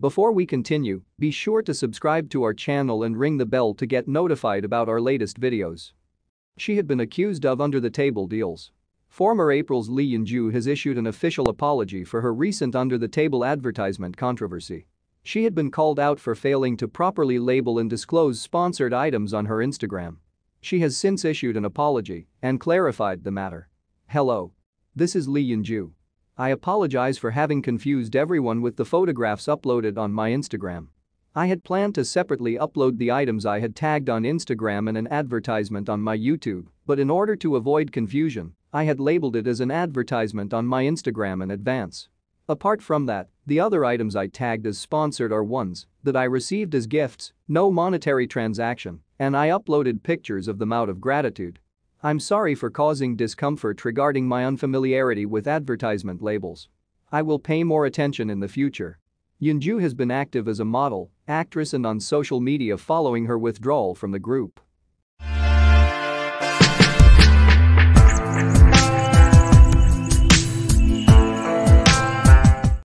Before we continue, be sure to subscribe to our channel and ring the bell to get notified about our latest videos. She had been accused of under-the-table deals. Former April's Lee Yun-ju has issued an official apology for her recent under-the-table advertisement controversy. She had been called out for failing to properly label and disclose sponsored items on her Instagram. She has since issued an apology and clarified the matter. Hello. This is Lee Yun-ju. I apologize for having confused everyone with the photographs uploaded on my Instagram. I had planned to separately upload the items I had tagged on Instagram and an advertisement on my YouTube, but in order to avoid confusion, I had labeled it as an advertisement on my Instagram in advance. Apart from that, the other items I tagged as sponsored are ones that I received as gifts, no monetary transaction, and I uploaded pictures of them out of gratitude I'm sorry for causing discomfort regarding my unfamiliarity with advertisement labels. I will pay more attention in the future. Yunju has been active as a model, actress and on social media following her withdrawal from the group.